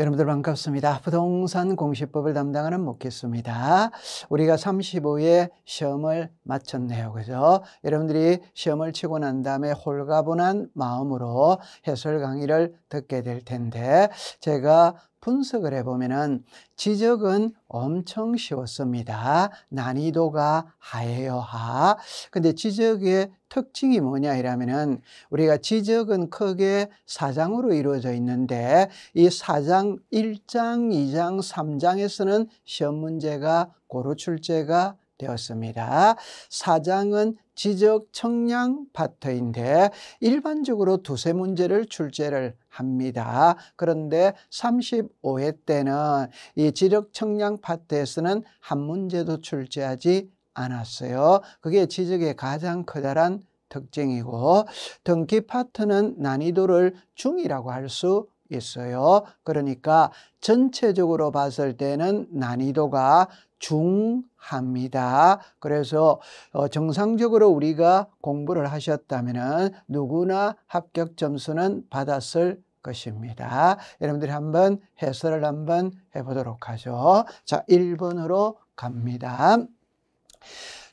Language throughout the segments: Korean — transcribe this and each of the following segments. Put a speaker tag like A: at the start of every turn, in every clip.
A: 여러분들 반갑습니다. 부동산 공시법을 담당하는 목회수입니다. 우리가 35회 시험을 마쳤네요. 그죠? 여러분들이 시험을 치고 난 다음에 홀가분한 마음으로 해설 강의를 듣게 될 텐데 제가 분석을 해보면은 지적은 엄청 쉬웠습니다. 난이도가 하예요, 하. 근데 지적의 특징이 뭐냐 이라면은 우리가 지적은 크게 사장으로 이루어져 있는데 이 사장 1장, 2장, 3장에서는 시험 문제가 고루 출제가 되었습니다. 사장은 지적, 청량 파트인데 일반적으로 두세 문제를 출제를 합니다. 그런데 35회 때는 이 지적, 청량 파트에서는 한 문제도 출제하지 않았어요. 그게 지적의 가장 커다란 특징이고 등기 파트는 난이도를 중이라고 할수 있어요. 그러니까 전체적으로 봤을 때는 난이도가 중합니다. 그래서 어, 정상적으로 우리가 공부를 하셨다면 누구나 합격 점수는 받았을 것입니다. 여러분들이 한번 해설을 한번 해보도록 하죠. 자, 1번으로 갑니다.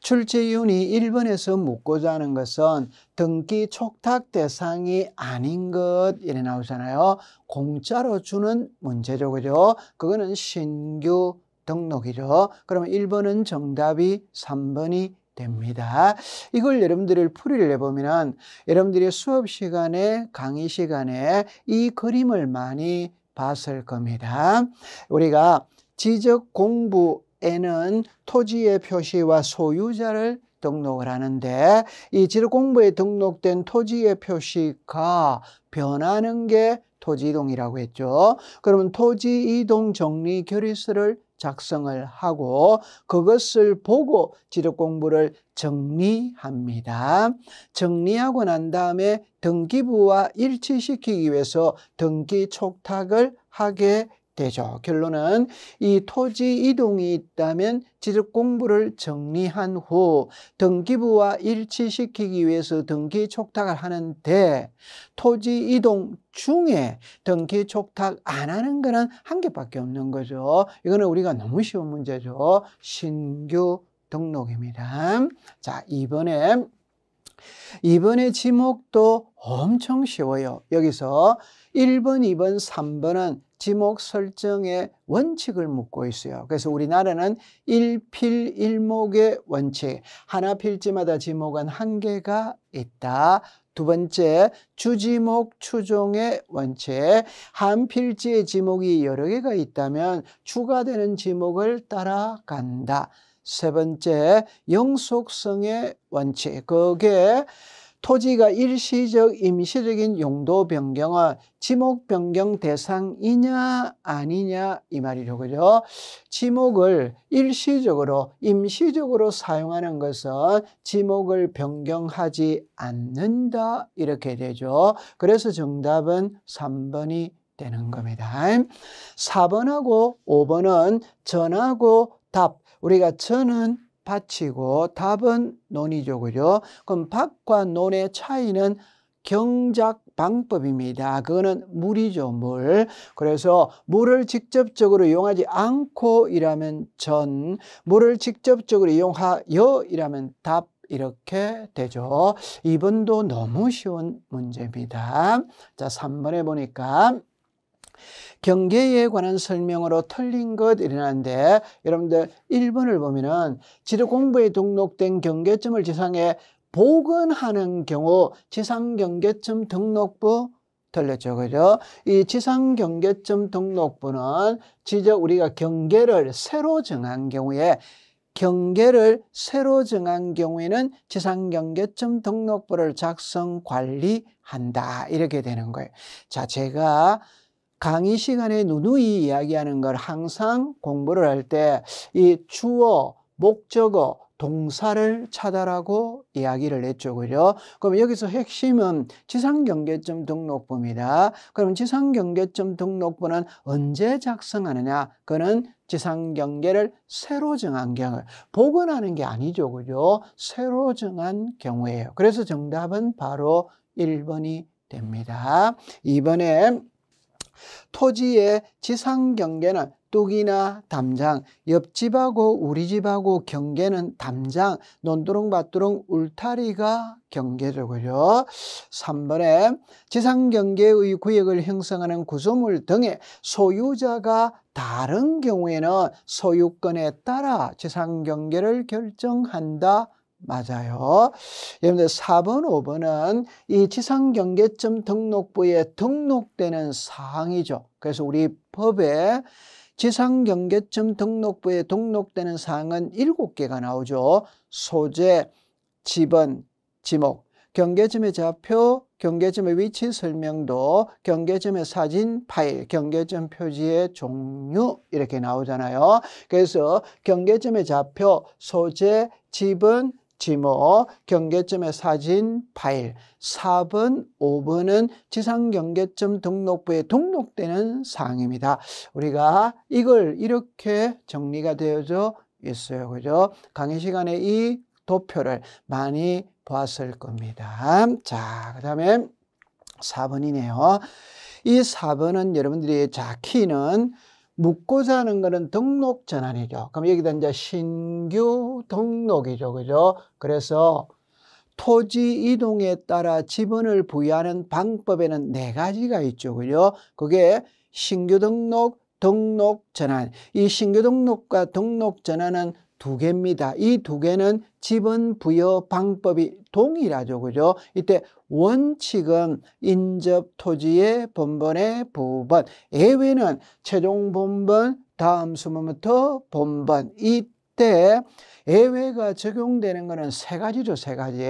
A: 출제위원이 1번에서 묻고자 하는 것은 등기 촉탁 대상이 아닌 것 이래 나오잖아요. 공짜로 주는 문제죠. 그죠? 그거는 신규 등록이죠. 그러면 1번은 정답이 3번이 됩니다. 이걸 여러분들이 풀이를 해보면 여러분들이 수업 시간에 강의 시간에 이 그림을 많이 봤을 겁니다. 우리가 지적 공부 에는 토지의 표시와 소유자를 등록을 하는데 이 지적공부에 등록된 토지의 표시가 변하는 게 토지이동이라고 했죠. 그러면 토지이동 정리 결의서를 작성을 하고 그것을 보고 지력 공부를 정리합니다. 정리하고 난 다음에 등기부와 일치시키기 위해서 등기 촉탁을 하게 되죠. 결론은 이 토지 이동이 있다면 지적 공부를 정리한 후 등기부와 일치시키기 위해서 등기 촉탁을 하는데 토지 이동 중에 등기 촉탁 안 하는 거는 한 개밖에 없는 거죠. 이거는 우리가 너무 쉬운 문제죠. 신규 등록입니다. 자, 이번에 이번에 지목도 엄청 쉬워요. 여기서 1번, 2번, 3번은 지목 설정의 원칙을 묻고 있어요. 그래서 우리나라는 일필일목의 원칙, 하나 필지마다 지목은 한계가 있다. 두 번째, 주지목 추종의 원칙. 한 필지의 지목이 여러 개가 있다면 추가되는 지목을 따라간다. 세 번째, 영속성의 원칙. 그게 토지가 일시적 임시적인 용도 변경과 지목 변경 대상이냐 아니냐 이 말이죠. 그죠? 지목을 일시적으로 임시적으로 사용하는 것은 지목을 변경하지 않는다 이렇게 되죠. 그래서 정답은 3번이 되는 겁니다. 4번하고 5번은 전하고 답 우리가 전은 받치고 답은 논이죠. 그죠? 그럼 박과 논의 차이는 경작 방법입니다. 그거는 물이죠, 물. 그래서 물을 직접적으로 이용하지 않고 이라면 전, 물을 직접적으로 이용하여 이라면 답 이렇게 되죠. 2번도 너무 쉬운 문제입니다. 자, 3번에 보니까 경계에 관한 설명으로 틀린 것 이러는데 여러분들 1번을 보면은 지도 공부에 등록된 경계점을 지상에 복원하는 경우 지상 경계점 등록부 틀렸죠. 그죠? 이 지상 경계점 등록부는 지적 우리가 경계를 새로 정한 경우에 경계를 새로 정한 경우에는 지상경계점 등록부를 작성 관리한다 이렇게 되는 거예요. 자, 제가 강의 시간에 누누이 이야기하는 걸 항상 공부를 할 때 이 주어, 목적어, 동사를 찾아라고 이야기를 했죠. 그죠? 그럼 여기서 핵심은 지상경계점 등록부입니다. 그럼 지상경계점 등록부는 언제 작성하느냐? 그는 지상경계를 새로 정한 경우, 복원하는 게 아니죠. 그죠? 새로 정한 경우예요. 그래서 정답은 바로 1번이 됩니다. 이번에 토지의 지상 경계는 뚝이나 담장, 옆집하고 우리 집하고 경계는 담장, 논두렁밭두렁 울타리가 경계적으로 3번에 지상 경계의 구역을 형성하는 구조물 등의 소유자가 다른 경우에는 소유권에 따라 지상 경계를 결정한다 맞아요. 여러분들 4번, 5번은 이 지상경계점 등록부에 등록되는 사항이죠. 그래서 우리 법에 지상경계점 등록부에 등록되는 사항은 7개가 나오죠. 소재, 지번, 지목, 경계점의 좌표, 경계점의 위치 설명도, 경계점의 사진 파일, 경계점 표지의 종류 이렇게 나오잖아요. 그래서 경계점의 좌표, 소재, 지번, 지모, 경계점의 사진, 파일, 4번, 5번은 지상경계점 등록부에 등록되는 사항입니다. 우리가 이걸 이렇게 정리가 되어져 있어요. 그죠? 강의 시간에 이 도표를 많이 보았을 겁니다. 자, 그 다음에 4번이네요. 이 4번은 여러분들이 자, 키는 묻고사는 거는 등록 전환이죠. 그럼 여기다 이제 신규 등록이죠. 그죠? 그래서 토지 이동에 따라 지분을 부여하는 방법에는 네 가지가 있죠. 그죠? 그게 신규 등록, 등록 전환. 이 신규 등록과 등록 전환은 두 개입니다. 이 두 개는 지분 부여 방법이 동일하죠. 그죠? 이때 원칙은 인접 토지의 본번의 부분 예외는 최종 본번 다음 수문부터 본번 이때 예외가 적용되는 것은 세 가지죠 세 가지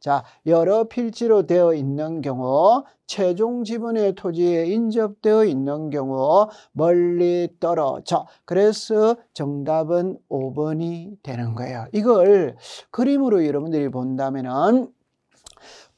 A: 자 여러 필지로 되어 있는 경우 최종 지분의 토지에 인접되어 있는 경우 멀리 떨어져 그래서 정답은 5번이 되는 거예요 이걸 그림으로 여러분들이 본다면은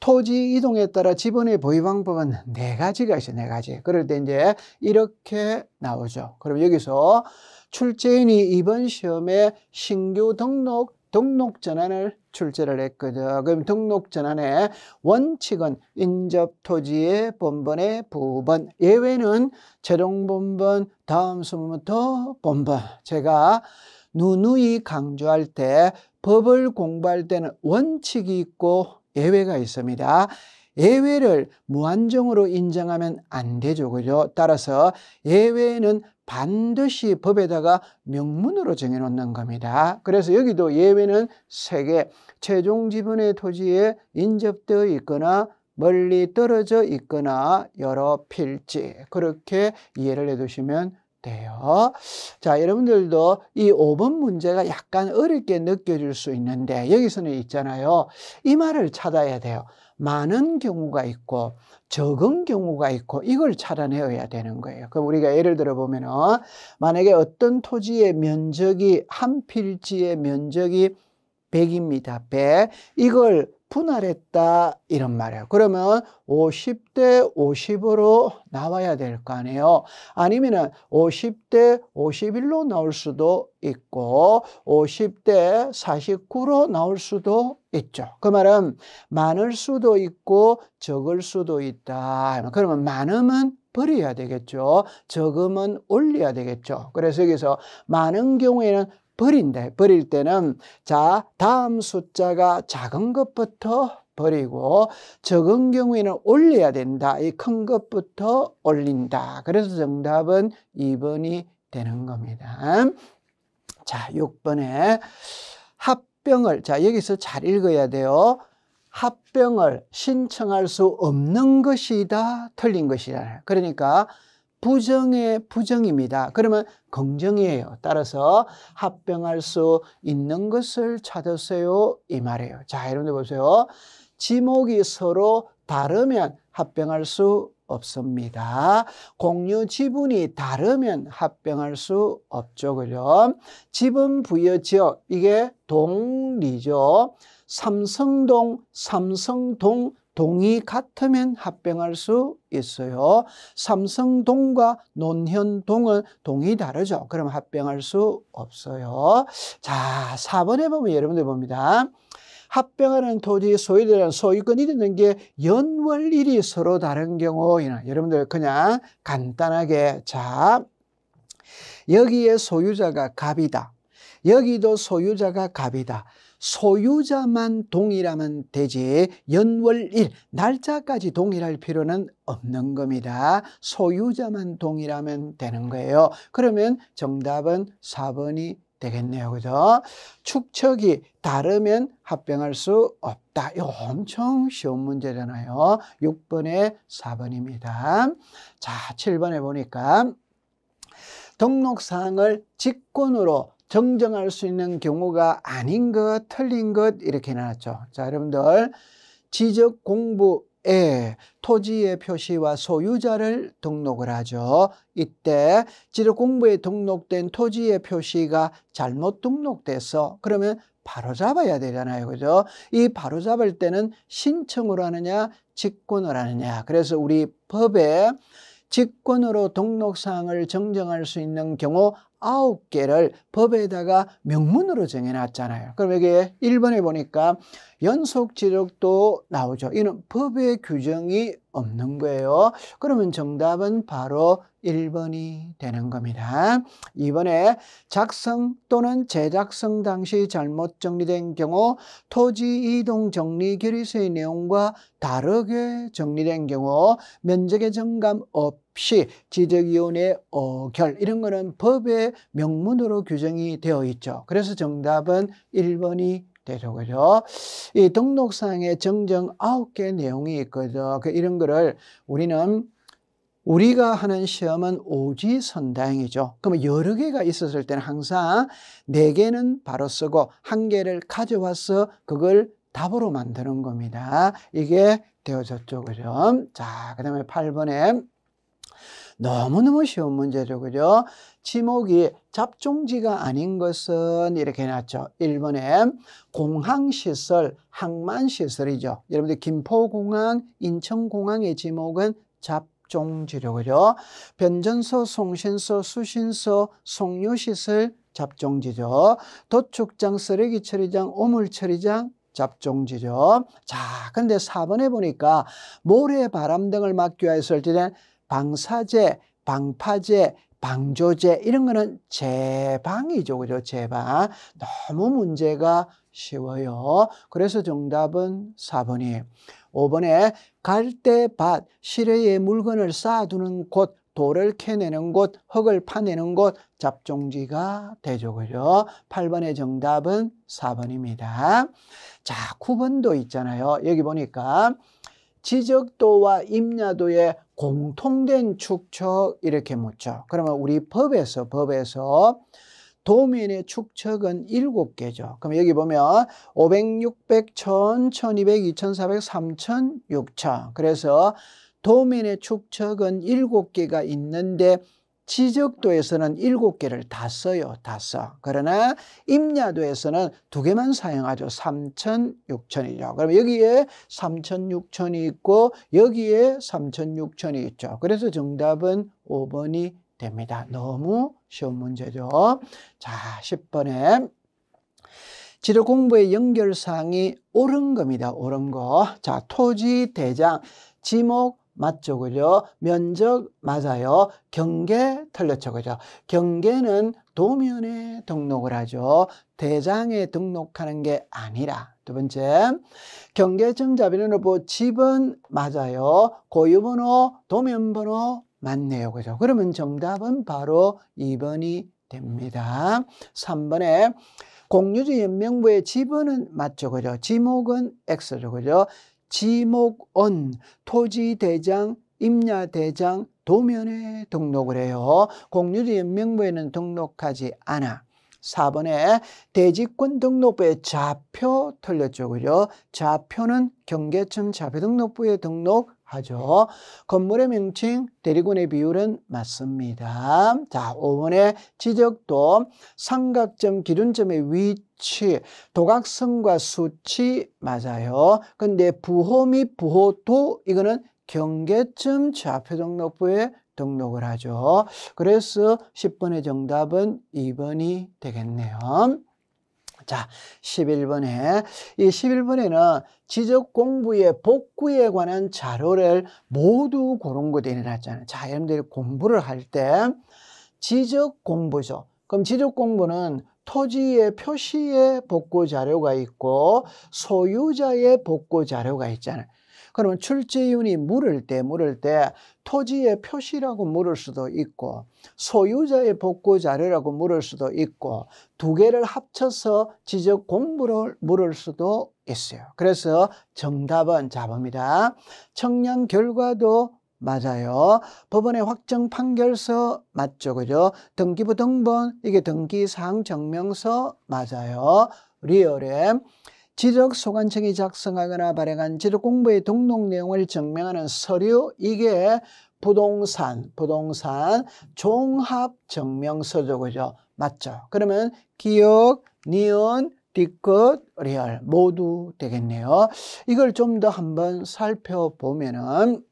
A: 토지 이동에 따라 지분의 보유 방법은 네 가지가 있어요. 네 가지. 그럴 때 이제 이렇게 나오죠. 그럼 여기서 출제인이 이번 시험에 신규 등록 등록 전환을 출제를 했거든. 그럼 등록 전환의 원칙은 인접 토지의 본번의 부분 예외는 최종 본번, 다음 수부터 본번. 제가 누누이 강조할 때 법을 공부할 때는 원칙이 있고 예외가 있습니다. 예외를 무한정으로 인정하면 안 되죠. 그죠? 따라서 예외는 반드시 법에다가 명문으로 정해놓는 겁니다. 그래서 여기도 예외는 세개 최종 지분의 토지에 인접되어 있거나 멀리 떨어져 있거나 여러 필지 그렇게 이해를 해두시면 돼요. 자, 여러분들도 이 5번 문제가 약간 어렵게 느껴질 수 있는데 여기서는 있잖아요. 이 말을 찾아야 돼요. 많은 경우가 있고 적은 경우가 있고 이걸 찾아내어야 되는 거예요. 그럼 우리가 예를 들어 보면은 만약에 어떤 토지의 면적이 한 필지의 면적이 100입니다. 100. 이걸 분할했다 이런 말이에요. 그러면 50대 50으로 나와야 될 거 아니에요. 아니면 50대 51로 나올 수도 있고 50대 49로 나올 수도 있죠. 그 말은 많을 수도 있고 적을 수도 있다. 그러면 많으면 버려야 되겠죠. 적으면 올려야 되겠죠. 그래서 여기서 많은 경우에는 버린대. 버릴 때는 자, 다음 숫자가 작은 것부터 버리고 적은 경우에는 올려야 된다. 이 큰 것부터 올린다. 그래서 정답은 2번이 되는 겁니다. 자, 6번에 합병을 자, 여기서 잘 읽어야 돼요. 합병을 신청할 수 없는 것이다. 틀린 것이다. 그러니까 부정의 부정입니다. 그러면 긍정이에요. 따라서 합병할 수 있는 것을 찾으세요. 이 말이에요. 자, 여러분들 보세요. 지목이 서로 다르면 합병할 수 없습니다. 공유 지분이 다르면 합병할 수 없죠. 그죠? 지분 부여 지역, 이게 동리죠. 삼성동, 삼성동, 동이 같으면 합병할 수 있어요. 삼성동과 논현동은 동이 다르죠. 그럼 합병할 수 없어요. 자, 4번에 보면 여러분들 봅니다. 합병하는 토지 소유자는 소유권이 되는 게 연월일이 서로 다른 경우 여러분들 그냥 간단하게 자 여기에 소유자가 갑이다. 여기도 소유자가 갑이다. 소유자만 동일하면 되지 연월일 날짜까지 동일할 필요는 없는 겁니다. 소유자만 동일하면 되는 거예요. 그러면 정답은 4번이 되겠네요. 그죠? 축척이 다르면 합병할 수 없다. 요 엄청 쉬운 문제잖아요. 6번에 4번입니다. 자, 7번에 보니까 등록사항을 직권으로 정정할 수 있는 경우가 아닌 것, 틀린 것 이렇게 나왔죠 자, 여러분들 지적 공부에 토지의 표시와 소유자를 등록을 하죠. 이때 지적 공부에 등록된 토지의 표시가 잘못 등록돼서 그러면 바로잡아야 되잖아요. 그죠? 이 바로잡을 때는 신청으로 하느냐, 직권을 하느냐. 그래서 우리 법에 직권으로 등록사항을 정정할 수 있는 경우 아홉 개를 법에다가 명문으로 정해놨잖아요. 그럼 여기 1번에 보니까 연속 지적도 나오죠. 이는 법의 규정이 없는 거예요. 그러면 정답은 바로 1번이 되는 겁니다. 2번에 작성 또는 재작성 당시 잘못 정리된 경우 토지 이동 정리 결의서의 내용과 다르게 정리된 경우 면적의 정감 없 없이 지적위원회 어결 이런 거는 법의 명문으로 규정이 되어 있죠. 그래서 정답은 1번이 되죠. 그죠? 이 등록상에 정정 9개 내용이 있거든. 요그 이런 거를 우리는 우리가 하는 시험은 오지 선다행이죠. 그러면 여러 개가 있었을 때는 항상 네 개는 바로 쓰고 한 개를 가져와서 그걸 답으로 만드는 겁니다. 이게 되어졌죠. 그죠? 자, 그 다음에 8번에 너무너무 쉬운 문제죠. 그죠? 지목이 잡종지가 아닌 것은 이렇게 해놨죠. 1번에 공항시설, 항만시설이죠. 여러분들 김포공항, 인천공항의 지목은 잡 종지료 그죠? 변전소, 송신소, 수신소, 송유시설 잡종지죠. 도축장, 쓰레기 처리장, 오물 처리장 잡종지죠. 자, 근데 4번에 보니까 모래바람 등을 막기 위해서 설치된 방사제, 방파제, 방조제 이런 거는 제방이죠. 그죠? 제방. 너무 문제가 쉬워요. 그래서 정답은 4번이. 5번에 갈대밭, 실외에 물건을 쌓아두는 곳, 돌을 캐내는 곳, 흙을 파내는 곳, 잡종지가 되죠. 그죠? 8번의 정답은 4번입니다. 자, 9번도 있잖아요. 여기 보니까 지적도와 임야도의 공통된 축척 이렇게 묻죠. 그러면 우리 법에서 법에서 도면의 축척은 일곱 개죠. 그럼 여기 보면 500, 600, 1000, 1200, 2400, 3000, 6000. 그래서 도면의 축척은 일곱 개가 있는데 지적도에서는 일곱 개를 다 써요. 다 써. 그러나 임야도에서는 두 개만 사용하죠. 삼천, 육천이죠. 그럼 여기에 삼천, 육천이 있고 여기에 삼천, 육천이 있죠. 그래서 정답은 오번이 됩니다. 너무 쉬운 문제죠. 자, 십번에 지도 공부의 연결사이 옳은 겁니다. 옳은 거. 자, 토지, 대장, 지목, 맞죠 그죠 면적 맞아요 경계 틀렸죠 그죠 경계는 도면에 등록을 하죠 대장에 등록하는 게 아니라 두 번째 경계점 자비번호 뭐 집은 맞아요 고유번호 도면번호 맞네요 그죠 그러면 정답은 바로 2번이 됩니다 3번에 공유지 연명부의 지번은 맞죠 그죠 지목은 X죠 그죠 지목원, 토지대장, 임야대장, 도면에 등록을 해요. 공유지연명부에는 등록하지 않아. 4번에 대지권 등록부에 좌표 틀렸죠. 그죠? 좌표는 경계청 좌표 등록부에 등록 하죠. 건물의 명칭, 대리군의 비율은 맞습니다. 자, 5번의 지적도, 삼각점 기준점의 위치, 도각선과 수치 맞아요. 근데 부호 및 부호도 이거는 경계점 좌표 등록부에 등록을 하죠. 그래서 10번의 정답은 2번이 되겠네요. 자, 11번에 이 11번에는 지적 공부의 복구에 관한 자료를 모두 고른 것에 일어났잖아요. 자, 여러분들이 공부를 할 때 지적 공부죠. 그럼 지적 공부는 토지의 표시의 복구 자료가 있고 소유자의 복구 자료가 있잖아요. 그러면 출제윤이 물을 때 물을 때 토지의 표시라고 물을 수도 있고 소유자의 복구 자료라고 물을 수도 있고 두 개를 합쳐서 지적 공부를 물을 수도 있어요. 그래서 정답은 잡범이다 청량 결과도 맞아요. 법원의 확정 판결서 맞죠. 그죠? 등기부 등본 이게 등기사항 증명서 맞아요. 리얼엠 지적 소관청이 작성하거나 발행한 지적 공부의 등록 내용을 증명하는 서류 이게 부동산, 부동산 종합 증명서죠. 그죠? 맞죠? 그러면 기억, 니은, 뒤끝, 리얼 모두 되겠네요. 이걸 좀 더 한번 살펴보면은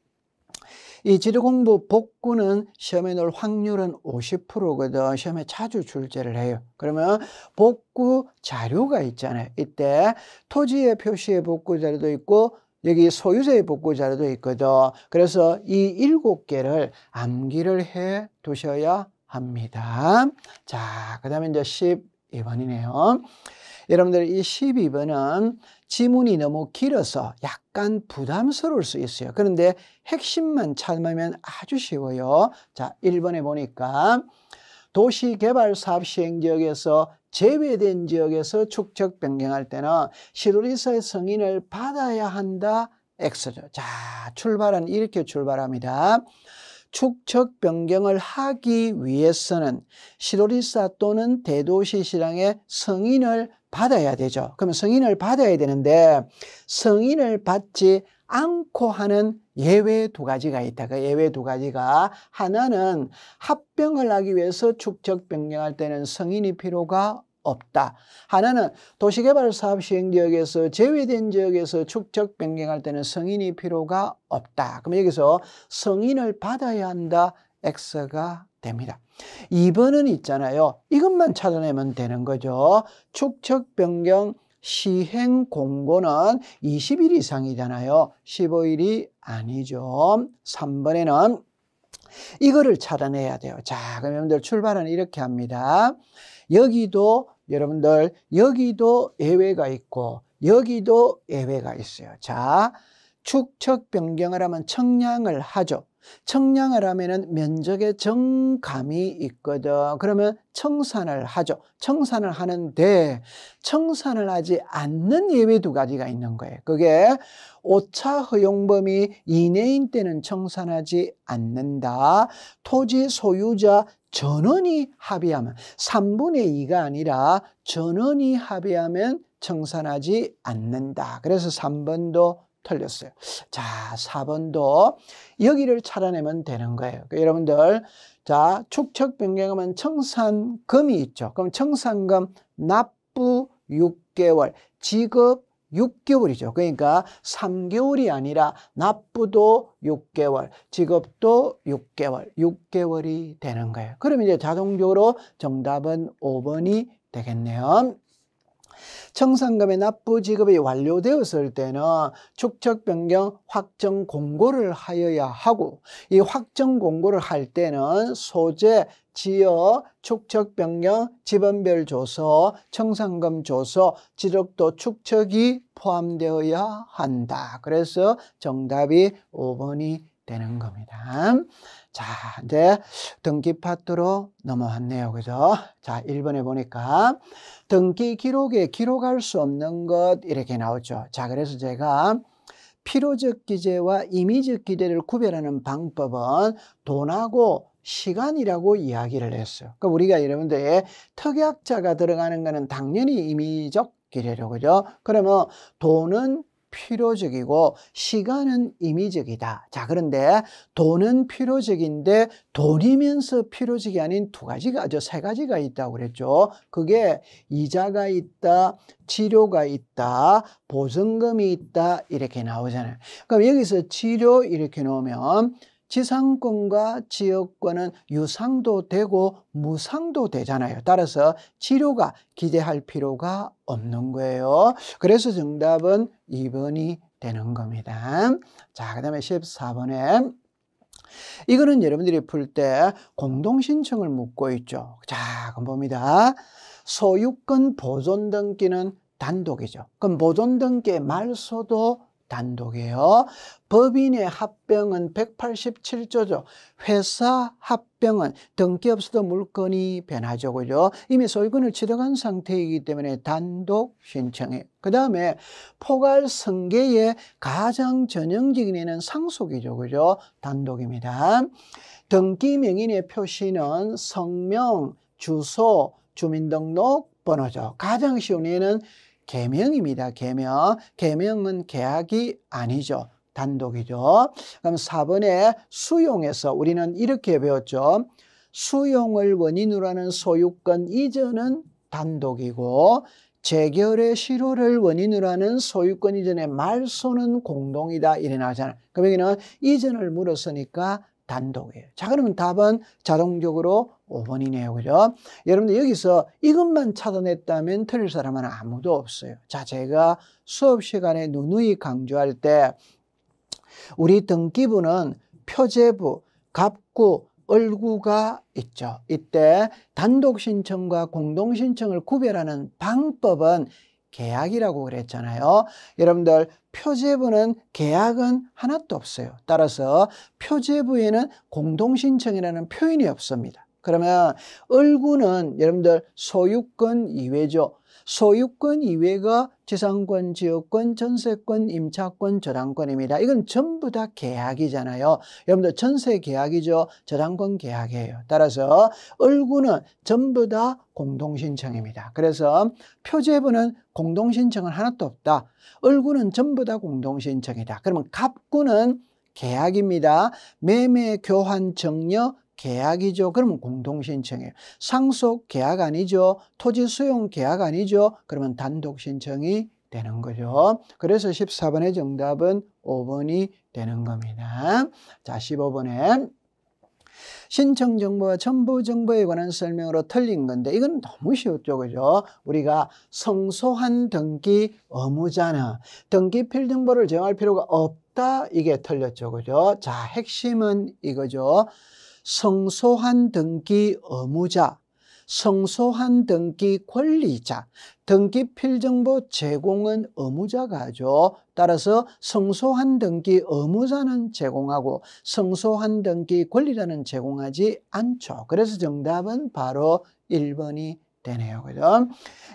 A: 이지도공부 복구는 시험에 넣을 확률은 50%거든 시험에 자주 출제를 해요 그러면 복구 자료가 있잖아요 이때 토지의 표시의 복구 자료도 있고 여기 소유자의 복구 자료도 있거든 그래서 이 일곱 개를 암기를 해 두셔야 합니다 자그 다음에 이제 12번이네요 여러분들 이 12번은 지문이 너무 길어서 약간 부담스러울 수 있어요. 그런데 핵심만 참으면 아주 쉬워요. 자, 1번에 보니까 도시개발사업 시행지역에서 제외된 지역에서 축적 변경할 때는 시도리사의 승인을 받아야 한다. X죠. 자, 출발은 이렇게 출발합니다. 축적 변경을 하기 위해서는 시도리사 또는 대도시 시장의 승인을 받아야 되죠. 그러면 승인을 받아야 되는데 승인을 받지 않고 하는 예외 두 가지가 있다. 그 예외 두 가지가 하나는 합병을 하기 위해서 축적 변경할 때는 승인이 필요가 없다. 하나는 도시개발 사업 시행 지역에서 제외된 지역에서 축적 변경할 때는 승인이 필요가 없다. 그럼 여기서 승인을 받아야 한다. X가 됩니다. 2번은 있잖아요. 이것만 찾아내면 되는 거죠. 축척 변경 시행 공고는 20일 이상이잖아요. 15일이 아니죠. 3번에는 이거를 찾아내야 돼요. 자, 그럼 여러분들 출발은 이렇게 합니다. 여기도 여러분들 여기도 예외가 있고 여기도 예외가 있어요. 자, 축척 변경을 하면 청량을 하죠. 청량을 하면은 면적의 정감이 있거든. 그러면 청산을 하죠. 청산을 하는데 청산을 하지 않는 예외 두 가지가 있는 거예요. 그게 오차 허용범위 이내인 때는 청산하지 않는다. 토지 소유자 전원이 합의하면 3분의 2가 아니라 전원이 합의하면 청산하지 않는다. 그래서 3번도 틀렸어요. 자, 4번도 여기를 찾아내면 되는 거예요. 그러니까 여러분들, 자, 축척 변경하면 청산금이 있죠. 그럼 청산금 납부 6개월, 지급 6개월이죠. 그러니까 3개월이 아니라 납부도 6개월, 지급도 6개월, 6개월이 되는 거예요. 그럼 이제 자동적으로 정답은 5번이 되겠네요. 청산금의 납부 지급이 완료되었을 때는 축적 변경 확정 공고를 하여야 하고 이 확정 공고를 할 때는 소재, 지역, 축적 변경, 지번별 조서, 청산금 조서, 지력도 축적이 포함되어야 한다. 그래서 정답이 5번이 되는 겁니다. 자, 이제 등기 파트로 넘어왔네요. 그죠? 자, 1번에 보니까 등기 기록에 기록할 수 없는 것 이렇게 나오죠. 자, 그래서 제가 필요적 기재와 임의적 기재를 구별하는 방법은 돈하고 시간이라고 이야기를 했어요. 그러니까 우리가 여러분들 특약자가 들어가는 거는 당연히 임의적 기재로 그죠? 그러면 돈은 필요적이고 시간은 임의적이다. 자, 그런데 돈은 필요적인데 돈이면서 필요적이 아닌 두 가지가, 저 세 가지가 있다고 그랬죠. 그게 이자가 있다, 치료가 있다, 보증금이 있다, 이렇게 나오잖아요. 그럼 여기서 치료 이렇게 놓으면 지상권과 지역권은 유상도 되고 무상도 되잖아요. 따라서 치료가 기대할 필요가 없는 거예요. 그래서 정답은 2번이 되는 겁니다. 자, 그 다음에 14번에 이거는 여러분들이 풀 때 공동신청을 묻고 있죠. 자, 그럼 봅니다. 소유권 보존 등기는 단독이죠. 그럼 보존 등기의 말소도 단독이에요. 법인의 합병은 187조죠. 회사 합병은 등기업소도 물건이 변하죠. 그죠? 이미 소유권을 취득한 상태이기 때문에 단독 신청해. 그 다음에 포괄 성계의 가장 전형적인 애는 상속이죠. 그죠? 단독입니다. 등기 명인의 표시는 성명, 주소, 주민등록, 번호죠. 가장 쉬운 애는 계명입니다. 계명. 계명은 계약이 아니죠. 단독이죠. 그럼 4번에 수용에서 우리는 이렇게 배웠죠. 수용을 원인으로 하는 소유권 이전은 단독이고 재결의 실효를 원인으로 하는 소유권 이전의 말소는 공동이다 일어나잖아. 요 그럼 여기는 이전을 물었으니까 단독이에요. 자, 그러면 답은 자동적으로 5번이네요. 그죠? 여러분들 여기서 이것만 찾아냈다면 틀릴 사람은 아무도 없어요. 자, 제가 수업 시간에 누누이 강조할 때 우리 등기부는 표제부, 갑구, 얼구가 있죠. 이때 단독 신청과 공동 신청을 구별하는 방법은 계약이라고 그랬잖아요. 여러분들 표제부는 계약은 하나도 없어요. 따라서 표제부에는 공동신청이라는 표현이 없습니다. 그러면 을구는 여러분들 소유권 이외죠. 소유권 이외가 지상권, 지역권, 전세권, 임차권, 저당권입니다. 이건 전부 다 계약이잖아요. 여러분들 전세 계약이죠. 저당권 계약이에요. 따라서 을구는 전부 다 공동신청입니다. 그래서 표제부는 공동신청은 하나도 없다. 을구는 전부 다 공동신청이다. 그러면 갑구는 계약입니다. 매매, 교환, 정려, 계약이죠. 그러면 공동 신청이에요. 상속 계약 아니죠. 토지 수용 계약 아니죠. 그러면 단독 신청이 되는 거죠. 그래서 14번의 정답은 5번이 되는 겁니다. 자, 15번에 신청 정보와 첨부 정보에 관한 설명으로 틀린 건데 이건 너무 쉬웠죠 그죠 우리가 성소한 등기 의무자나 등기필 등본을 정할 필요가 없다 이게 틀렸죠 그죠 자 핵심은 이거죠 성소한 등기 의무자, 성소한 등기 권리자, 등기 필정보 제공은 의무자가죠. 따라서 성소한 등기 의무자는 제공하고 성소한 등기 권리자는 제공하지 않죠. 그래서 정답은 바로 1번이 되네요. 그죠?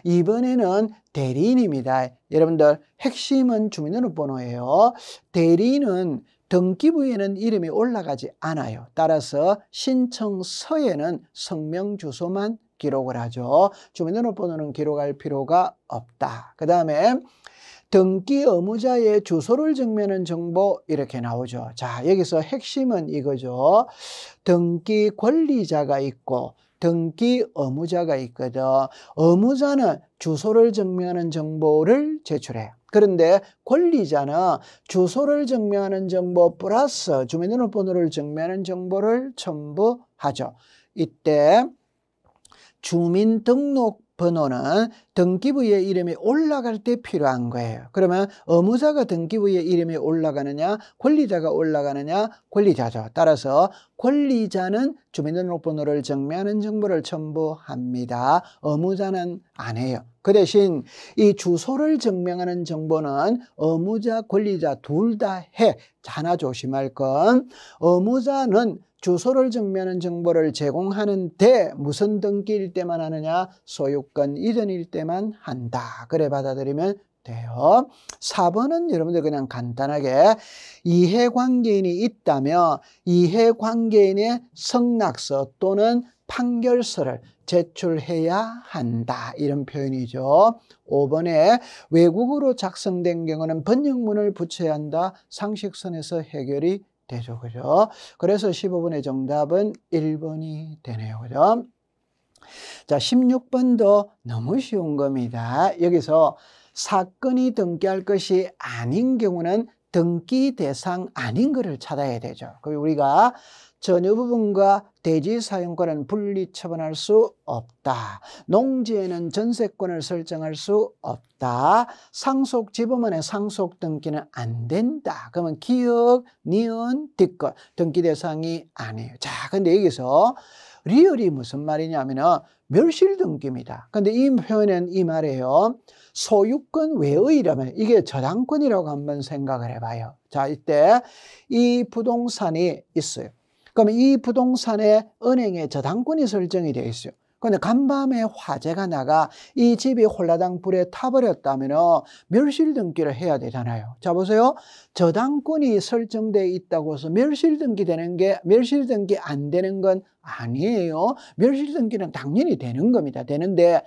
A: 이번에는 대리인입니다. 여러분들 핵심은 주민등록번호예요. 대리인은 등기 부에는 이름이 올라가지 않아요. 따라서 신청서에는 성명 주소만 기록을 하죠. 주민등록번호는 기록할 필요가 없다. 그 다음에 등기 의무자의 주소를 증명하는 정보 이렇게 나오죠. 자 여기서 핵심은 이거죠. 등기 권리자가 있고 등기 의무자가 있거든. 의무자는 주소를 증명하는 정보를 제출해 그런데 권리자는 주소를 증명하는 정보 플러스 주민등록번호를 증명하는 정보를 첨부하죠. 이때 주민등록 번호는 등기부의 이름이 올라갈 때 필요한 거예요. 그러면 의무자가 등기부의 이름이 올라가느냐 권리자가 올라가느냐 권리자죠. 따라서 권리자는 주민등록번호를 증명하는 정보를 첨부합니다. 의무자는 안 해요. 그 대신 이 주소를 증명하는 정보는 의무자 권리자 둘 다 해. 하나 조심할 건 의무자는 주소를 증명하는 정보를 제공하는데 무슨 등기일 때만 하느냐 소유권 이전일 때만 한다 그래 받아들이면 돼요 4번은 여러분들 그냥 간단하게 이해관계인이 있다면 이해관계인의 성낙서 또는 판결서를 제출해야 한다 이런 표현이죠. 5번에 외국어로 작성된 경우는 번역문을 붙여야 한다. 상식선에서 해결이 되죠. 그죠? 그래서 15번의 정답은 1번이 되네요. 그죠? 자, 16번도 너무 쉬운 겁니다. 여기서 사건이 등기할 것이 아닌 경우는 등기 대상 아닌 것을 찾아야 되죠. 그리고 우리가 전유 부분과 대지 사용권은 분리 처분할 수 없다. 농지에는 전세권을 설정할 수 없다. 상속 지분만의 상속 등기는 안 된다. 그러면 기억, 니은, 뒷것 등기 대상이 아니에요. 자, 근데 여기서 리얼이 무슨 말이냐면은 멸실 등기입니다. 근데 이 표현은 이 말이에요. 소유권 외의라면 이게 저당권이라고 한번 생각을 해봐요. 자, 이때 이 부동산이 있어요. 그러면 이 부동산에 은행에 저당권이 설정이 되어 있어요. 근데 간밤에 화재가 나가 이 집이 홀라당 불에 타버렸다면 멸실 등기를 해야 되잖아요. 자 보세요. 저당권이 설정돼 있다고 해서 멸실 등기 되는 게 멸실 등기 안 되는 건 아니에요. 멸실 등기는 당연히 되는 겁니다. 되는데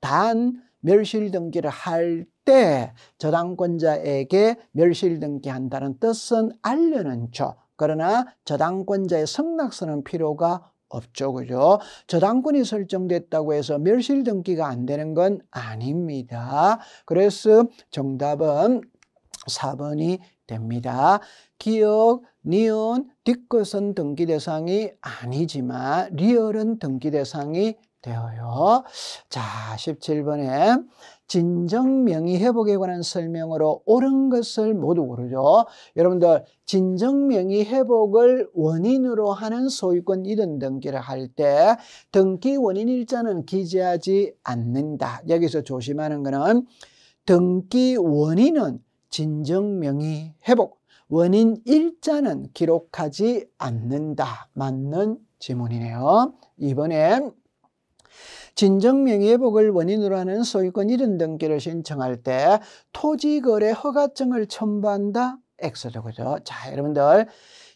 A: 단 멸실 등기를 할 때 저당권자에게 멸실 등기한다는 뜻은 알려는 쳐 그러나 저당권자의 승낙서는 필요가 없죠. 그죠? 저당권이 설정됐다고 해서 멸실 등기가 안 되는 건 아닙니다. 그래서 정답은 4번이 됩니다. 기억, 니은, 뒷것은 등기 대상이 아니지만 리얼은 등기 대상이 되어요. 자, 17번에 진정 명의 회복에 관한 설명으로 옳은 것을 모두 고르죠. 여러분들 진정 명의 회복을 원인으로 하는 소유권 이런 등기를 할 때 등기 원인 일자는 기재하지 않는다. 여기서 조심하는 것은 등기 원인은 진정 명의 회복, 원인 일자는 기록하지 않는다. 맞는 지문이네요. 이번에 진정 명예회복을 원인으로 하는 소유권 이름 등기를 신청할 때 토지거래 허가증을 첨부한다 X죠 그죠 자 여러분들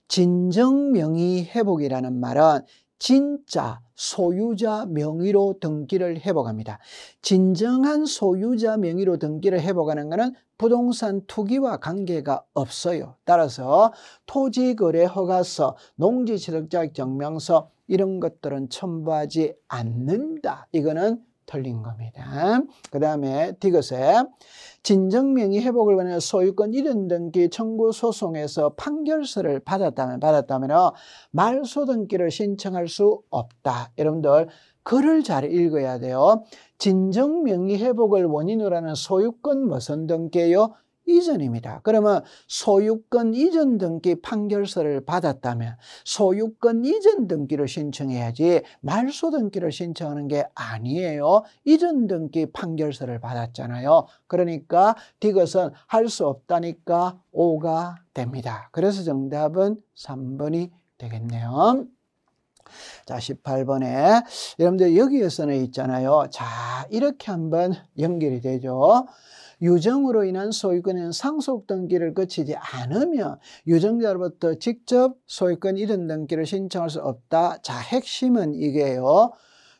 A: 진정 명의회복이라는 말은 진짜 소유자 명의로 등기를 회복합니다. 진정한 소유자 명의로 등기를 회복하는 것은 부동산 투기와 관계가 없어요. 따라서 토지거래허가서, 농지취득자증명서 이런 것들은 첨부하지 않는다. 이거는 틀린 겁니다. 그 다음에 디귿에 진정명의 회복을 원하는 소유권 이전 등기 청구 소송에서 판결서를 받았다면 받았다면 말소 등기를 신청할 수 없다. 여러분들 글을 잘 읽어야 돼요. 진정명의 회복을 원인으로 하는 소유권 무슨 등기예요? 이전입니다. 그러면 소유권 이전 등기 판결서를 받았다면 소유권 이전 등기를 신청해야지 말소 등기를 신청하는 게 아니에요. 이전 등기 판결서를 받았잖아요. 그러니까 디귿은 할 수 없다니까 오가 됩니다. 그래서 정답은 3번이 되겠네요. 자, 18번에 여러분들 여기에서는 있잖아요. 자, 이렇게 한번 연결이 되죠. 유정으로 인한 소유권은 상속 등기를 거치지 않으면 유정자로부터 직접 소유권 이전 등기를 신청할 수 없다. 자, 핵심은 이게요.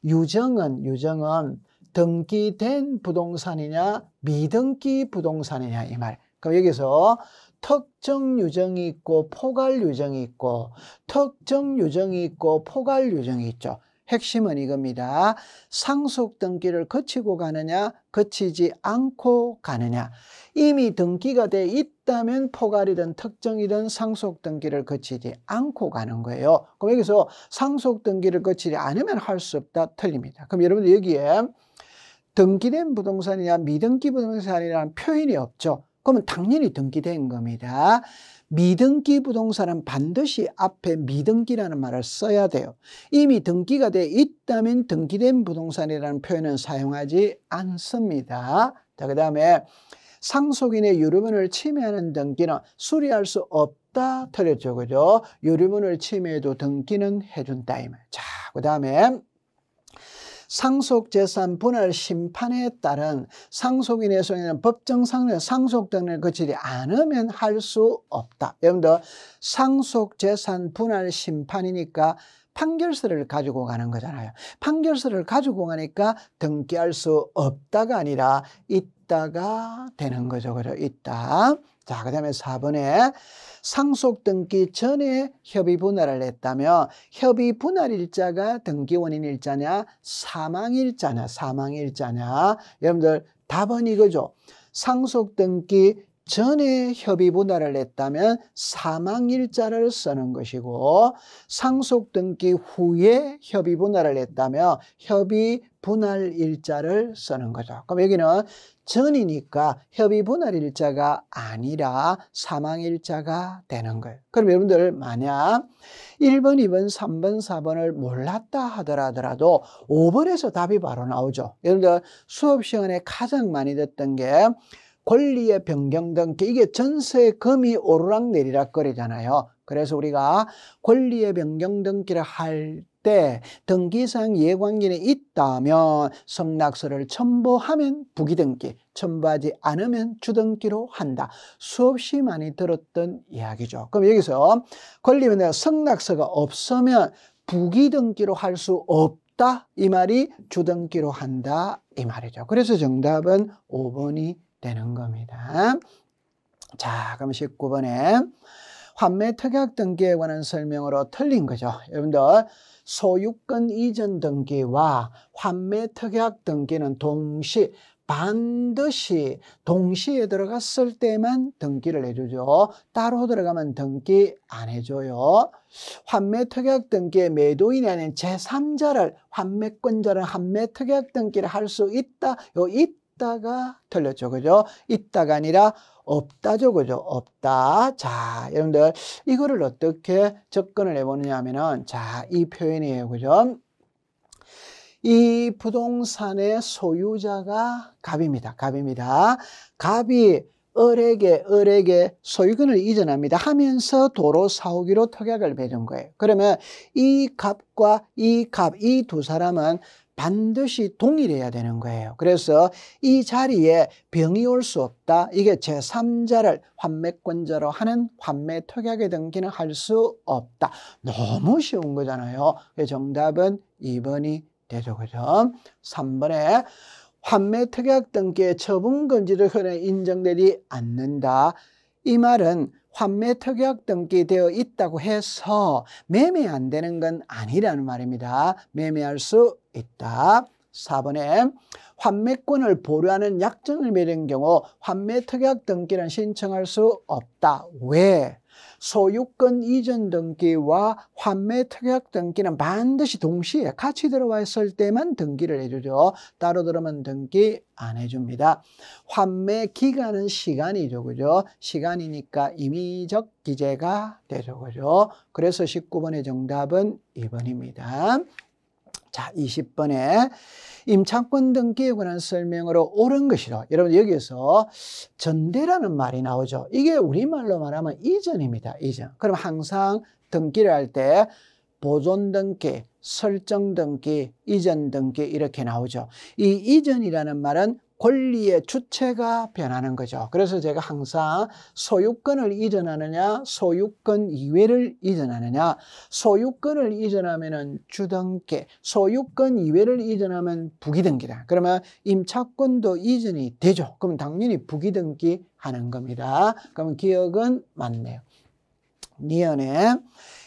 A: 유정은 유정은 등기된 부동산이냐 미등기 부동산이냐 이 말. 그럼 여기서 특정 요정이 있고 포괄 요정이 있고 특정 요정이 있고 포괄 요정이 있죠. 핵심은 이겁니다. 상속 등기를 거치고 가느냐, 거치지 않고 가느냐. 이미 등기가 돼 있다면 포괄이든 특정이든 상속 등기를 거치지 않고 가는 거예요. 그럼 여기서 상속 등기를 거치지 않으면 할 수 없다 틀립니다. 그럼 여러분들 여기에 등기된 부동산이냐 미등기 부동산이라는 표현이 없죠. 그러면 당연히 등기된 겁니다. 미등기 부동산은 반드시 앞에 미등기라는 말을 써야 돼요. 이미 등기가 돼 있다면 등기된 부동산이라는 표현은 사용하지 않습니다. 자, 그 다음에 상속인의 유류분을 침해하는 등기는 수리할 수 없다. 틀렸죠. 그죠? 유류분을 침해해도 등기는 해준다. 이 말. 자, 그 다음에 상속 재산 분할 심판에 따른 상속인의 소유는 법정 상의 상속 등을 거치지 않으면 할 수 없다. 여러분들 상속 재산 분할 심판이니까 판결서를 가지고 가는 거잖아요. 판결서를 가지고 가니까 등기할 수 없다가 아니라 있다가 되는 거죠. 그죠? 있다. 자, 그 다음에 4번에 상속 등기 전에 협의 분할을 했다면 협의 분할 일자가 등기 원인 일자냐 사망 일자냐 사망 일자냐 여러분들 답은 이거죠. 상속 등기 전에 협의 분할을 했다면 사망 일자를 쓰는 것이고 상속 등기 후에 협의 분할을 했다면 협의 분할 일자를 쓰는 거죠. 그럼 여기는 전이니까 협의 분할 일자가 아니라 사망 일자가 되는 거예요. 그럼 여러분들 만약 1번, 2번, 3번, 4번을 몰랐다 하더라도 5번에서 답이 바로 나오죠. 여러분들 수업 시간에 가장 많이 듣던 게 권리의변경 등기 이게 전세 금이 오르락 내리락 거리잖아요. 그래서 우리가 권리의 변경 등기를 할 때 등기상 예관기는 있다면 성낙서를 첨부하면 부기등기, 첨부하지 않으면 주등기로 한다. 수없이 많이 들었던 이야기죠. 그럼 여기서 권리면 성낙서가 없으면 부기등기로 할 수 없다. 이 말이 주등기로 한다. 이 말이죠. 그래서 정답은 5번이 되는 겁니다. 자, 그럼 19번에 환매 특약 등기에 관한 설명으로 틀린 거죠. 여러분들 소유권 이전 등기와 환매 특약 등기는 동시 반드시 동시에 들어갔을 때만 등기를 해주죠. 따로 들어가면 등기 안 해줘요. 환매 특약 등기의 매도인이 아닌 제3자를 환매권자를 환매 특약 등기를 할 수 있다. 요 있다. 없다가 틀렸죠. 그죠? 있다가 아니라 없다죠. 그죠? 없다. 자, 여러분들 이거를 어떻게 접근을 해보느냐 하면은 자, 이 표현이에요. 그죠? 이 부동산의 소유자가 갑입니다. 갑입니다. 갑이 을에게 을에게 소유권을 이전합니다 하면서 도로 사오기로 특약을 맺은 거예요. 그러면 이 갑과 이 갑 이 두 사람은 반드시 동일해야 되는 거예요. 그래서 이 자리에 병이 올 수 없다. 이게 제3자를 환매권자로 하는 환매 특약의 등기는 할 수 없다. 너무 쉬운 거잖아요. 그 정답은 2번이 되죠거죠 3번에 환매 특약 등기의 처분 금지를 흔히 인정되지 않는다. 이 말은 환매 특약 등기되어 있다고 해서 매매 안 되는 건 아니라는 말입니다. 매매할 수 있다. 4번에 환매권을 보류하는 약정을 맺은 경우 환매 특약 등기는 신청할 수 없다. 왜? 소유권 이전 등기와 환매 특약 등기는 반드시 동시에 같이 들어와 있을 때만 등기를 해주죠. 따로 들어오면 등기 안 해줍니다. 환매 기간은 시간이죠. 그죠? 시간이니까 임의적 기재가 되죠. 그죠? 그래서 19번의 정답은 2번입니다. 자, 20번에 임차권 등기에 관한 설명으로 옳은 것이라. 여러분 여기에서 전대라는 말이 나오죠. 이게 우리말로 말하면 이전입니다. 이전. 그럼 항상 등기를 할 때 보존 등기, 설정 등기, 이전 등기 이렇게 나오죠. 이 이전이라는 말은 권리의 주체가 변하는 거죠. 그래서 제가 항상 소유권을 이전하느냐, 소유권 이외를 이전하느냐, 소유권을 이전하면 주등기, 소유권 이외를 이전하면 부기등기다. 그러면 임차권도 이전이 되죠. 그럼 당연히 부기등기 하는 겁니다. 그러면 기억은 맞네요. 니언에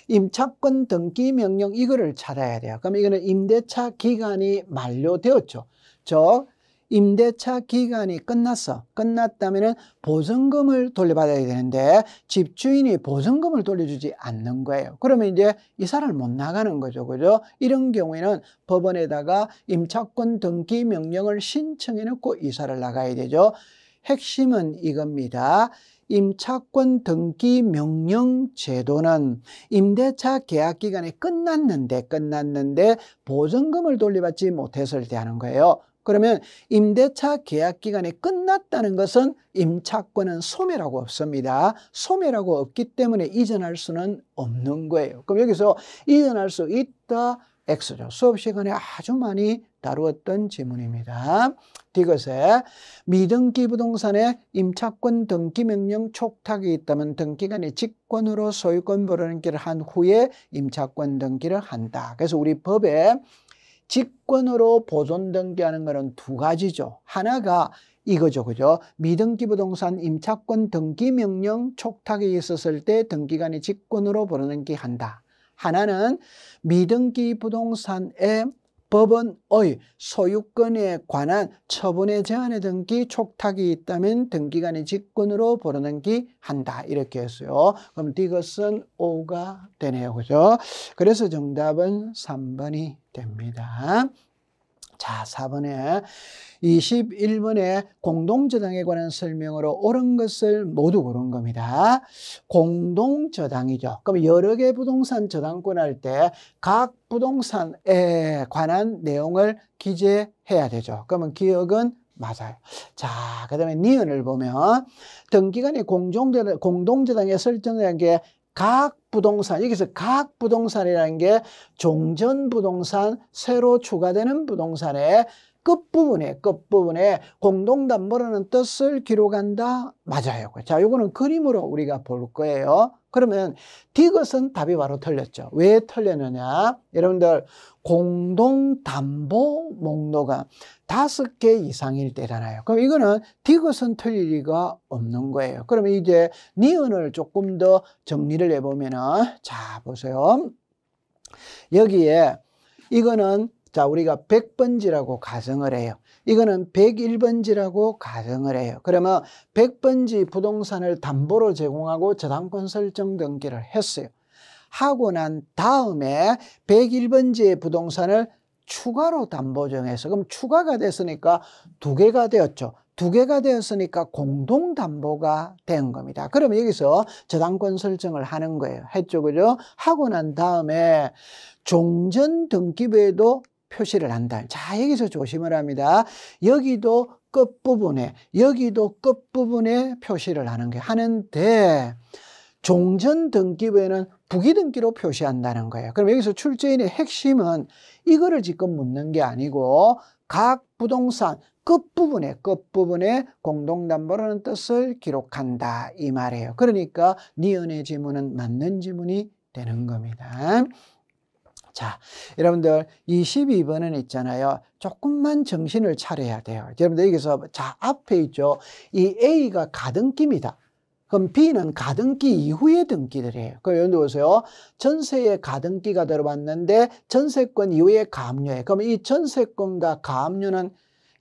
A: 임차권 등기 명령 이거를 찾아야 돼요. 그럼 이거는 임대차 기간이 만료되었죠. 즉 임대차 기간이 끝났어. 끝났다면은 보증금을 돌려받아야 되는데 집주인이 보증금을 돌려주지 않는 거예요. 그러면 이제 이사를 못 나가는 거죠. 그죠? 이런 경우에는 법원에다가 임차권 등기 명령을 신청해 놓고 이사를 나가야 되죠. 핵심은 이겁니다. 임차권 등기 명령 제도는 임대차 계약 기간이 끝났는데 끝났는데 보증금을 돌려받지 못했을 때 하는 거예요. 그러면 임대차 계약 기간이 끝났다는 것은 임차권은 소멸하고 없습니다. 소멸하고 없기 때문에 이전할 수는 없는 거예요. 그럼 여기서 이전할 수 있다 X죠. 수업 시간에 아주 많이 다루었던 지문입니다. 디귿에 미등기 부동산에 임차권 등기 명령 촉탁이 있다면 등기간이 직권으로 소유권 보류를 한 후에 임차권 등기를 한다. 그래서 우리 법에 직권으로 보존등기하는 것은 두 가지죠. 하나가 이거죠. 그죠? 미등기부동산 임차권 등기명령 촉탁에 있었을 때 등기관이 직권으로 보존등기한다. 하나는 미등기 부동산에 법원의 소유권에 관한 처분의 제한의 등기 촉탁이 있다면 등기간의 직권으로 벌어등기한다 이렇게 했어요. 그럼 디것은 오가 되네요. 그죠? 그래서 정답은 삼번이 됩니다. 자, 4번에 21번에 공동저당에 관한 설명으로 옳은 것을 모두 고른 겁니다. 공동저당이죠. 그럼 여러 개 부동산 저당권 할 때 각 부동산에 관한 내용을 기재해야 되죠. 그러면 기억은 맞아요. 자, 그 다음에 니은을 보면 등기간의 공동재당에 설정된 게각 부동산, 여기서 각 부동산이라는 게 종전 부동산, 새로 추가되는 부동산에 끝부분에 끝부분에 공동담보라는 뜻을 기록한다 맞아요 자 요거는 그림으로 우리가 볼 거예요 그러면 디귿은 답이 바로 틀렸죠 왜 틀렸느냐 여러분들 공동담보 목록은 다섯 개 이상일 때잖아요 그럼 이거는 디귿은 틀릴 리가 없는 거예요 그러면 이제 니은을 조금 더 정리를 해보면은 자 보세요 여기에 이거는 자, 우리가 100번지라고 가정을 해요. 이거는 101번지라고 가정을 해요. 그러면 100번지 부동산을 담보로 제공하고 저당권 설정 등기를 했어요. 하고 난 다음에 101번지의 부동산을 추가로 담보 정해서 그럼 추가가 됐으니까 두 개가 되었죠. 두 개가 되었으니까 공동담보가 된 겁니다. 그러면 여기서 저당권 설정을 하는 거예요. 했죠. 그죠? 하고 난 다음에 종전 등기부에도 표시를 한다. 자, 여기서 조심을 합니다. 여기도 끝부분에, 여기도 끝부분에 표시를 하는 게 하는데, 종전 등기부에는 부기 등기로 표시한다는 거예요. 그럼 여기서 출제인의 핵심은 이거를 지금 묻는 게 아니고, 각 부동산 끝부분에 끝부분에 공동담보라는 뜻을 기록한다 이 말이에요. 그러니까 니은의 지문은 맞는 지문이 되는 겁니다. 자, 여러분들 이 12번은 있잖아요. 조금만 정신을 차려야 돼요. 여러분들 여기서 자, 앞에 있죠. 이 A가 가등기입니다. 그럼 B는 가등기 이후의 등기들이에요. 그럼 여러분 보세요. 전세에 가등기가 들어왔는데 전세권 이후에 가압류에. 그럼 이 전세권과 가압류는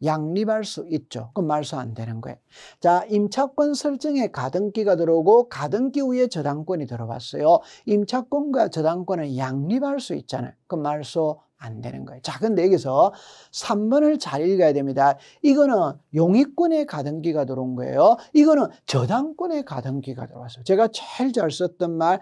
A: 양립할 수 있죠. 그럼 말소 안 되는 거예요. 자, 임차권 설정에 가등기가 들어오고 가등기 후에 저당권이 들어왔어요. 임차권과 저당권은 양립할 수 있잖아요. 그럼 말소 안 되는 거예요. 자, 근데 여기서 3번을 잘 읽어야 됩니다. 이거는 용의권의 가등기가 들어온 거예요. 이거는 저당권의 가등기가 들어왔어요. 제가 제일 잘 썼던 말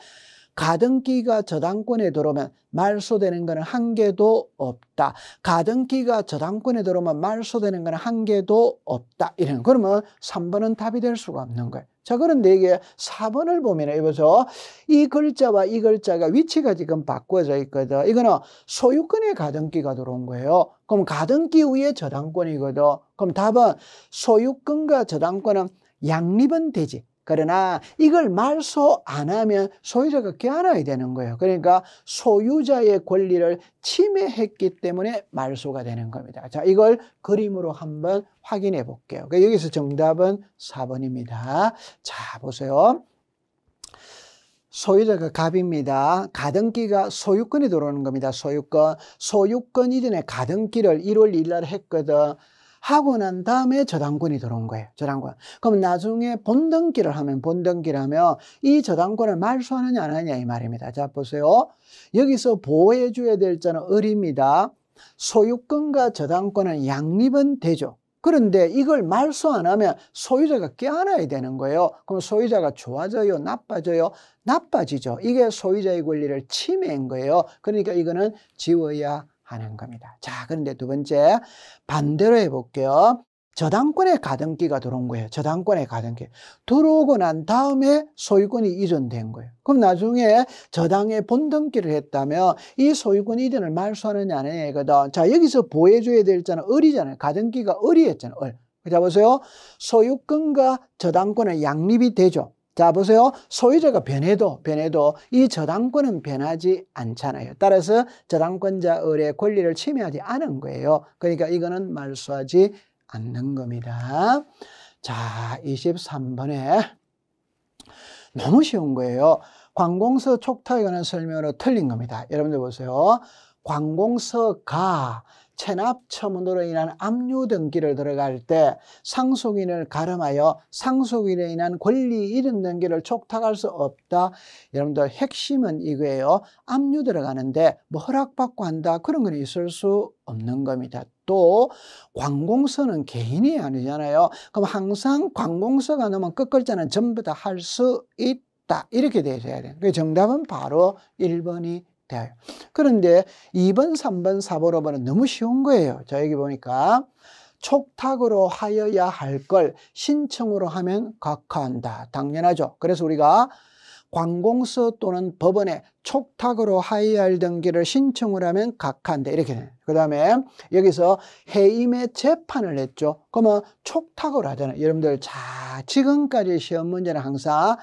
A: 가등기가 저당권에 들어오면 말소되는 것은 한 개도 없다. 가등기가 저당권에 들어오면 말소되는 것은 한 개도 없다. 이런 그러면 3번은 답이 될 수가 없는 거예요. 자, 그런데 이게 4번을 보면, 여기서 이 글자와 이 글자가 위치가 지금 바꿔져 있거든. 이거는 소유권의 가등기가 들어온 거예요. 그럼 가등기 위에 저당권이거든. 그럼 답은 소유권과 저당권은 양립은 되지. 그러나 이걸 말소 안 하면 소유자가 껴안아야 되는 거예요. 그러니까 소유자의 권리를 침해했기 때문에 말소가 되는 겁니다. 자, 이걸 그림으로 한번 확인해 볼게요. 그러니까 여기서 정답은 4번입니다. 자, 보세요. 소유자가 갑입니다. 가등기가 소유권이 들어오는 겁니다. 소유권. 소유권 이전에 가등기를 1월 1일 날 했거든. 하고 난 다음에 저당권이 들어온 거예요. 저당권. 그럼 나중에 본등기를 하면 본등기를 하면 이 저당권을 말소하느냐 안 하느냐 이 말입니다. 자 보세요. 여기서 보호해 줘야 될 자는 을입니다. 소유권과 저당권은 양립은 되죠. 그런데 이걸 말소 안 하면 소유자가 깨어나야 되는 거예요. 그럼 소유자가 좋아져요? 나빠져요? 나빠지죠. 이게 소유자의 권리를 침해한 거예요. 그러니까 이거는 지워야 하는 겁니다. 자, 그런데 두 번째 반대로 해볼게요. 저당권의 가등기가 들어온 거예요. 저당권의 가등기. 들어오고 난 다음에 소유권이 이전된 거예요. 그럼 나중에 저당에 본등기를 했다면 이 소유권 이전을 말소하느냐 안 하냐거든. 자, 여기서 보여줘야될 자는 을이잖아요. 가등기가 을이었잖아요. 을. 자, 보세요. 소유권과 저당권의 양립이 되죠. 자, 보세요. 소유자가 변해도, 변해도 이 저당권은 변하지 않잖아요. 따라서 저당권자 을의 권리를 침해하지 않은 거예요. 그러니까 이거는 말소하지 않는 겁니다. 자, 23번에 너무 쉬운 거예요. 관공서 촉탁에 관한 설명으로 틀린 겁니다. 여러분들 보세요. 관공서가 체납 처분으로 인한 압류 등기를 들어갈 때 상속인을 가름하여 상속인에 인한 권리 잃은 등기를 촉탁할 수 없다. 여러분들 핵심은 이거예요. 압류 들어가는데 뭐 허락받고 한다 그런 건 있을 수 없는 겁니다. 또 관공서는 개인이 아니잖아요. 그럼 항상 관공서가 넘으면 끝글자는 전부 다 할 수 있다. 이렇게 되어야 돼요. 그 정답은 바로 1번이 같아요. 그런데 2번, 3번, 4번, 5번은 너무 쉬운 거예요. 자, 여기 보니까 촉탁으로 하여야 할 걸 신청으로 하면 각하한다. 당연하죠. 그래서 우리가 관공서 또는 법원에 촉탁으로 하여야 할 등기를 신청을 하면 각한다 이렇게 그 다음에 여기서 해임의 재판을 했죠. 그러면 촉탁으로 하잖아요. 여러분들 자, 지금까지 시험 문제는 항상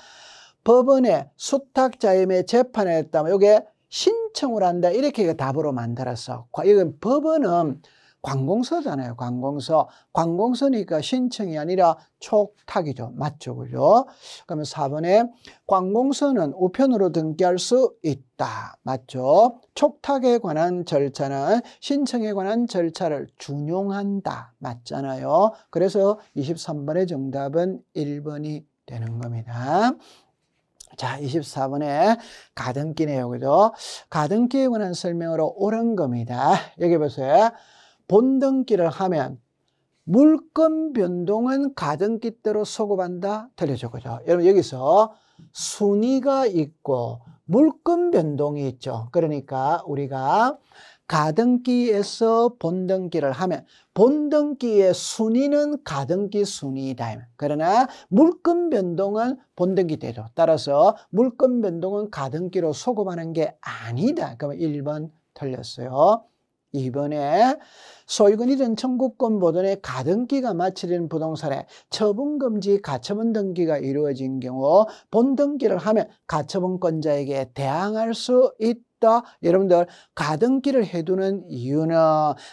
A: 법원에 수탁자임의 재판을 했다면 이게 신청을 한다. 이렇게 답으로 만들어서 이건 법원은 관공서잖아요. 관공서. 관공서니까 신청이 아니라 촉탁이죠. 맞죠. 그죠? 그러면 4번에 관공서는 우편으로 등기할 수 있다. 맞죠? 촉탁에 관한 절차는 신청에 관한 절차를 준용한다. 맞잖아요. 그래서 23번의 정답은 1번이 되는 겁니다. 자, 24번에 가등기네요. 그죠? 가등기에 관한 설명으로 옳은 겁니다. 여기 보세요. 본등기를 하면 물건 변동은 가등기대로 소급한다. 틀려죠. 그죠? 여러분 여기서 순위가 있고 물건 변동이 있죠. 그러니까 우리가 가등기에서 본등기를 하면 본등기의 순위는 가등기 순위다. 이 그러나 물금 변동은 본등기대로 따라서 물금 변동은 가등기로 소급하는 게 아니다. 그러면 1번 틀렸어요. 2번에 소유권 이전 청구권 보존의 가등기가 마치는 부동산에 처분금지 가처분 등기가 이루어진 경우 본등기를 하면 가처분권자에게 대항할 수 있다. 없다. 여러분들 가등기를 해두는 이유는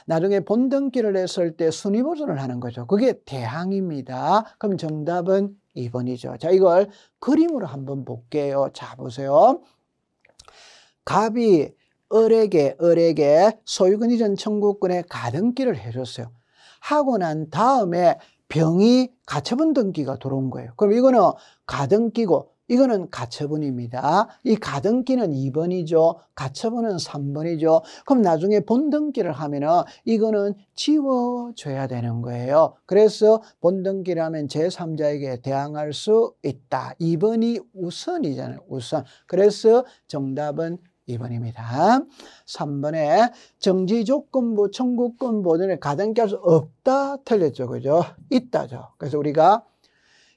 A: 나중에 본등기를 했을 때 순위 보존을 하는 거죠. 그게 대항입니다. 그럼 정답은 2번이죠. 자 이걸 그림으로 한번 볼게요. 자 보세요. 갑이 을에게 을에게 소유권이전 청구권의 가등기를 해줬어요. 하고 난 다음에 병이 가처분 등기가 들어온 거예요. 그럼 이거는 가등기고 이거는 가처분입니다. 이 가등기는 2번이죠. 가처분은 3번이죠. 그럼 나중에 본등기를 하면은 이거는 지워줘야 되는 거예요. 그래서 본등기라면 제3자에게 대항할 수 있다. 2번이 우선이잖아요. 우선. 그래서 정답은 2번입니다. 3번에 정지 조건부, 청구권 보존에 가등기할 수 없다 틀렸죠. 그죠? 있다죠. 그래서 우리가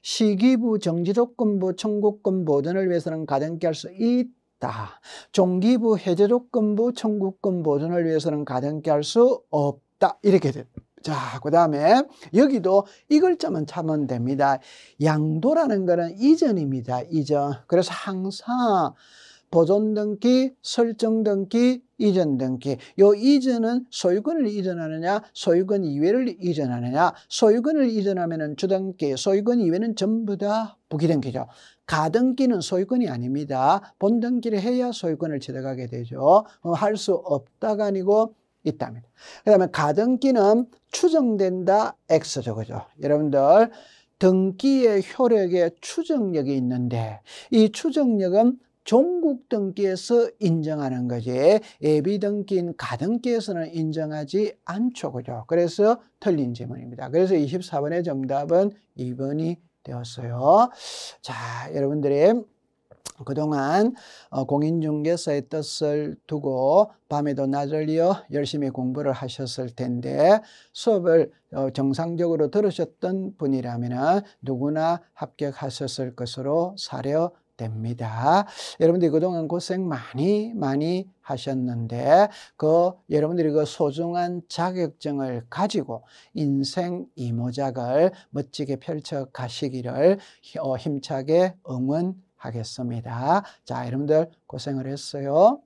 A: 시기부 정지조건부 청구권 보존을 위해서는 가등기 할수 있다. 종기부 해제조건부 청구권 보존을 위해서는 가등기 할수 없다. 이렇게 됩 자, 그 다음에 여기도 이 글자만 차면 됩니다. 양도라는 거는 이전입니다. 이전. 그래서 항상 보존 등기, 설정 등기, 이전 등기. 요 이전은 소유권을 이전하느냐, 소유권 이외를 이전하느냐. 소유권을 이전하면 주등기, 소유권 이외는 전부 다 부기등기죠. 가등기는 소유권이 아닙니다. 본등기를 해야 소유권을 취득하게 되죠. 어, 할수 없다가 아니고 있답니다. 그 다음에 가등기는 추정된다 X죠. 그죠? 여러분들 등기의 효력에 추정력이 있는데 이 추정력은 종국 등기에서 인정하는 거지 예비 등기인 가등기에서는 인정하지 않죠. 그죠? 그래서 틀린 질문입니다. 그래서 24번의 정답은 2번이 되었어요. 자, 여러분들의 그동안 어, 공인중개사의 뜻을 두고 밤에도 낮을 이어 열심히 공부를 하셨을 텐데 수업을 어, 정상적으로 들으셨던 분이라면 누구나 합격하셨을 것으로 사려 됩니다. 여러분들이 그동안 고생 많이 많이 하셨는데 그 여러분들이 그 소중한 자격증을 가지고 인생 이모작을 멋지게 펼쳐 가시기를 어, 힘차게 응원하겠습니다. 자, 여러분들 고생을 했어요.